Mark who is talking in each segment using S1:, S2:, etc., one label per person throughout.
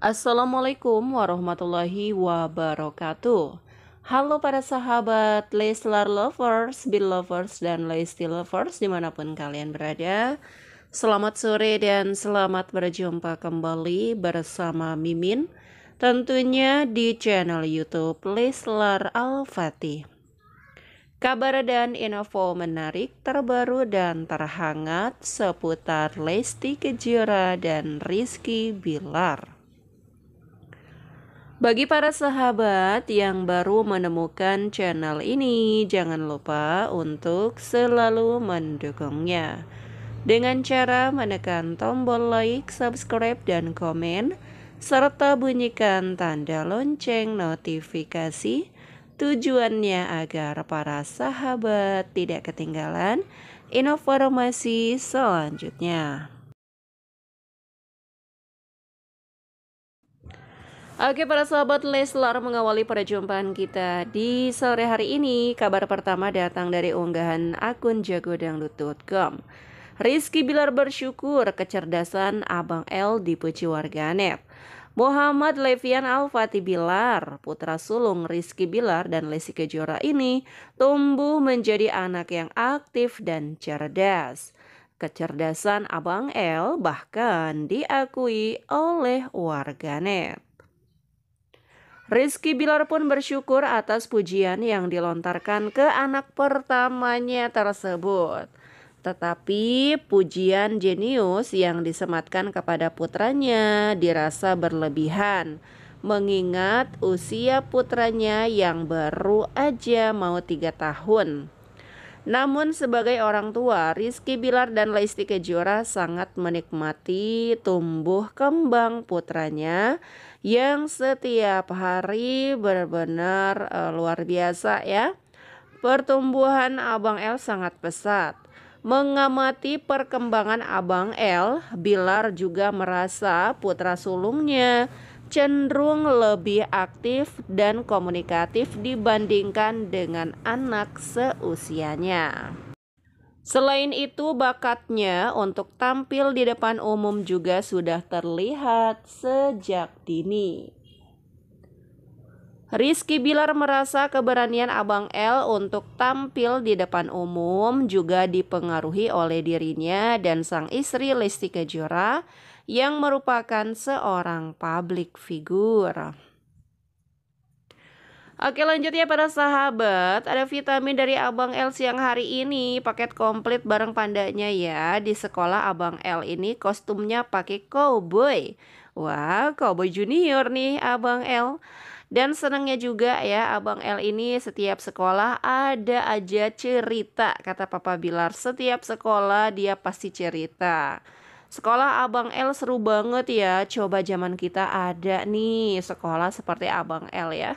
S1: Assalamualaikum warahmatullahi wabarakatuh. Halo para sahabat Leslar Lovers, Bill Lovers, dan Lesti Lovers dimanapun kalian berada. Selamat sore dan selamat berjumpa kembali bersama Mimin tentunya di channel Youtube Leslar Al-Fatih. Kabar dan info menarik terbaru dan terhangat seputar Lesti Kejora dan Rizky Bilar. Bagi para sahabat yang baru menemukan channel ini, jangan lupa untuk selalu mendukungnya dengan cara menekan tombol like, subscribe, dan komen, serta bunyikan tanda lonceng notifikasi. Tujuannya agar para sahabat tidak ketinggalan informasi selanjutnya. Oke para sahabat Leslar mengawali perjumpaan kita di sore hari ini Kabar pertama datang dari unggahan akun jagodangdut.com Rizky Bilar bersyukur kecerdasan Abang L dipuji warganet Muhammad Levian Alfati Bilar, putra sulung Rizky Bilar dan Lesi Kejora ini tumbuh menjadi anak yang aktif dan cerdas. Kecerdasan Abang L bahkan diakui oleh warganet. Rizky Bilar pun bersyukur atas pujian yang dilontarkan ke anak pertamanya tersebut. Tetapi pujian jenius yang disematkan kepada putranya dirasa berlebihan mengingat usia putranya yang baru aja mau tiga tahun. Namun sebagai orang tua, Rizky Bilar dan Lesti Kejora sangat menikmati tumbuh kembang putranya yang setiap hari benar-benar e, eh, luar biasa ya. Pertumbuhan Abang El sangat pesat mengamati perkembangan Abang L, Bilar juga merasa putra sulungnya cenderung lebih aktif dan komunikatif dibandingkan dengan anak seusianya. Selain itu, bakatnya untuk tampil di depan umum juga sudah terlihat sejak dini. Rizky Bilar merasa keberanian Abang L untuk tampil di depan umum juga dipengaruhi oleh dirinya dan sang istri Lesti Kejora yang merupakan seorang public figure. Oke lanjut ya para sahabat, ada vitamin dari Abang L siang hari ini, paket komplit bareng pandanya ya. Di sekolah Abang L ini kostumnya pakai cowboy. Wah, wow, cowboy junior nih Abang L. Dan senangnya juga ya Abang L ini setiap sekolah ada aja cerita kata Papa Bilar. Setiap sekolah dia pasti cerita. Sekolah Abang L seru banget ya. Coba zaman kita ada nih sekolah seperti Abang L ya.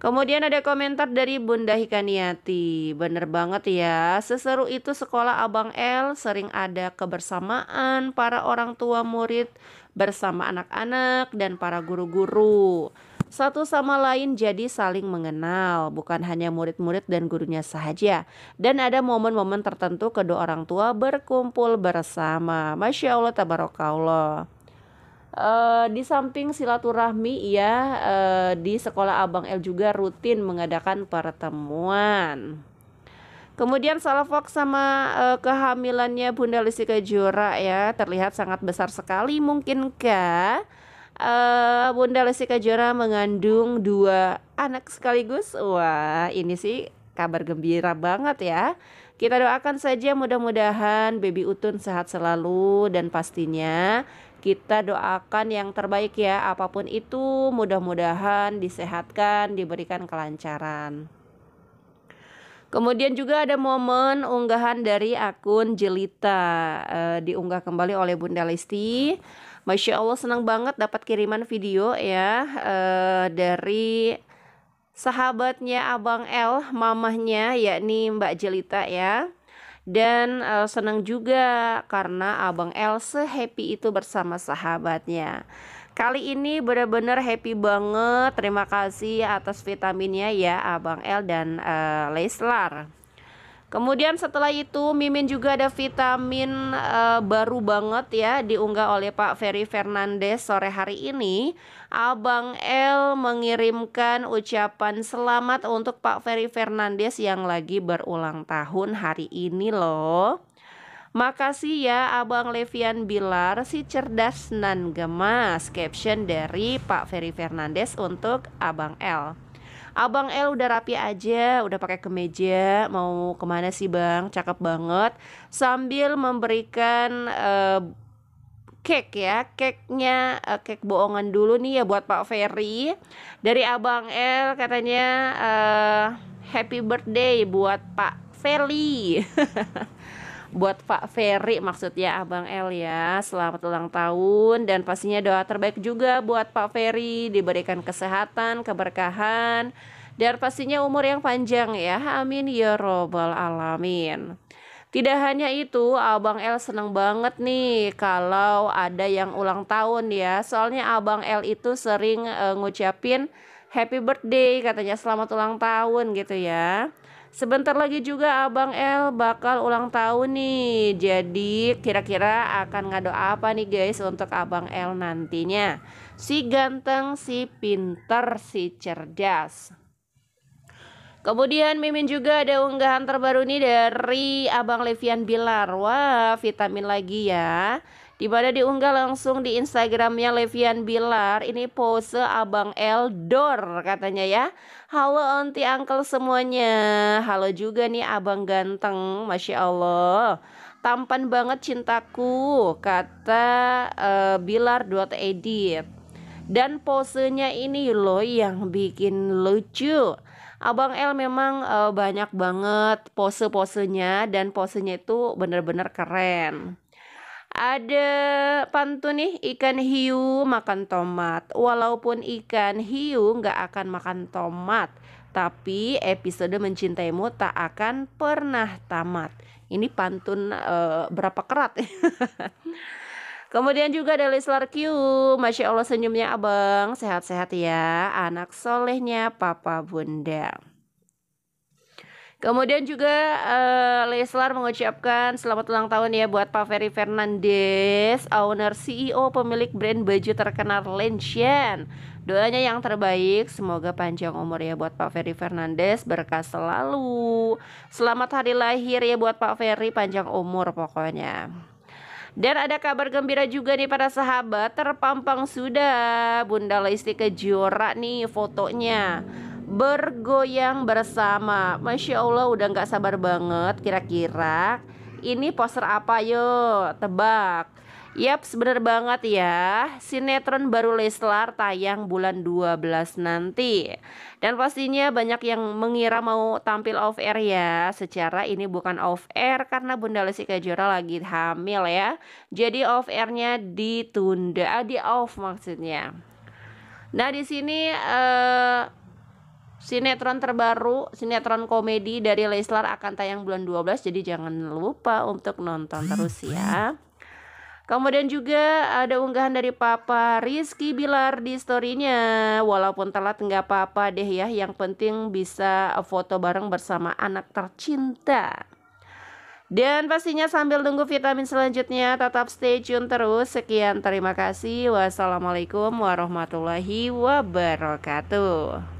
S1: Kemudian ada komentar dari Bunda Hikaniati. Bener banget ya, seseru itu sekolah Abang L sering ada kebersamaan para orang tua murid bersama anak-anak dan para guru-guru satu sama lain jadi saling mengenal, bukan hanya murid-murid dan gurunya saja. Dan ada momen-momen tertentu kedua orang tua berkumpul bersama. Masya Allah, tabarakallah. Uh, di samping silaturahmi ya uh, di sekolah Abang El juga rutin mengadakan pertemuan. Kemudian salah fokus sama uh, kehamilannya Bunda Lisi Kejora ya terlihat sangat besar sekali mungkinkah uh, Bunda Lesti Kejora mengandung dua anak sekaligus. Wah, ini sih kabar gembira banget ya. Kita doakan saja mudah-mudahan baby Utun sehat selalu dan pastinya kita doakan yang terbaik ya apapun itu mudah-mudahan disehatkan, diberikan kelancaran. Kemudian juga ada momen unggahan dari akun Jelita uh, diunggah kembali oleh Bunda Lesti. Masya Allah senang banget dapat kiriman video ya uh, dari sahabatnya Abang L, mamahnya yakni Mbak Jelita ya. Dan uh, senang juga karena Abang L sehappy itu bersama sahabatnya. Kali ini benar-benar happy banget. Terima kasih atas vitaminnya ya Abang L dan uh, Leslar. Kemudian setelah itu Mimin juga ada vitamin uh, baru banget ya diunggah oleh Pak Ferry Fernandes sore hari ini. Abang L mengirimkan ucapan selamat untuk Pak Ferry Fernandes yang lagi berulang tahun hari ini loh. Makasih ya Abang Levian Bilar si cerdas nan gemas caption dari Pak Ferry Fernandes untuk Abang L. Abang El udah rapi aja, udah pakai kemeja, mau kemana sih bang? Cakep banget. Sambil memberikan uh, cake ya, cake-nya uh, cake bohongan dulu nih ya buat Pak Ferry. Dari Abang El katanya uh, happy birthday buat Pak Ferry. buat Pak Ferry maksudnya Abang El ya. Selamat ulang tahun dan pastinya doa terbaik juga buat Pak Ferry diberikan kesehatan, keberkahan dan pastinya umur yang panjang ya. Amin ya robbal alamin. Tidak hanya itu, Abang L seneng banget nih kalau ada yang ulang tahun ya. Soalnya Abang L itu sering uh, ngucapin happy birthday katanya selamat ulang tahun gitu ya. Sebentar lagi juga Abang L bakal ulang tahun nih. Jadi kira-kira akan ngado apa nih guys untuk Abang L nantinya? Si ganteng, si pinter, si cerdas. Kemudian Mimin juga ada unggahan terbaru nih dari Abang Levian Bilar. Wah, vitamin lagi ya mana diunggah langsung di Instagramnya Levian Bilar Ini pose Abang Eldor katanya ya Halo onti uncle semuanya Halo juga nih abang ganteng Masya Allah Tampan banget cintaku Kata uh, Edit. Dan posenya ini loh yang bikin lucu Abang El memang uh, banyak banget pose-posenya dan posenya itu benar-benar keren. Ada pantun nih, ikan hiu makan tomat. Walaupun ikan hiu nggak akan makan tomat, tapi episode mencintaimu tak akan pernah tamat. Ini pantun uh, berapa kerat? Kemudian juga ada Leslar Q, Masya Allah senyumnya abang, sehat-sehat ya, anak solehnya papa bunda. Kemudian juga uh, Leslar mengucapkan selamat ulang tahun ya buat Pak Ferry Fernandes, owner CEO pemilik brand baju terkenal Lensian. Doanya yang terbaik, semoga panjang umur ya buat Pak Ferry Fernandes, berkah selalu. Selamat hari lahir ya buat Pak Ferry, panjang umur pokoknya. Dan ada kabar gembira juga nih para sahabat Terpampang sudah Bunda Lesti Kejora nih fotonya bergoyang bersama. Masya Allah udah nggak sabar banget. Kira-kira ini poster apa yo? Tebak. Yap, bener banget ya. Sinetron baru Leslar tayang bulan 12 nanti. Dan pastinya banyak yang mengira mau tampil off air ya. Secara ini bukan off air karena Bunda Lesti Kejora lagi hamil ya. Jadi off airnya ditunda, di off maksudnya. Nah, di sini uh, Sinetron terbaru, sinetron komedi dari Leslar akan tayang bulan 12 jadi jangan lupa untuk nonton terus ya. Kemudian juga ada unggahan dari Papa Rizky Bilar di storynya Walaupun telat nggak apa-apa deh ya Yang penting bisa foto bareng bersama anak tercinta dan pastinya sambil nunggu vitamin selanjutnya tetap stay tune terus. Sekian terima kasih. Wassalamualaikum warahmatullahi wabarakatuh.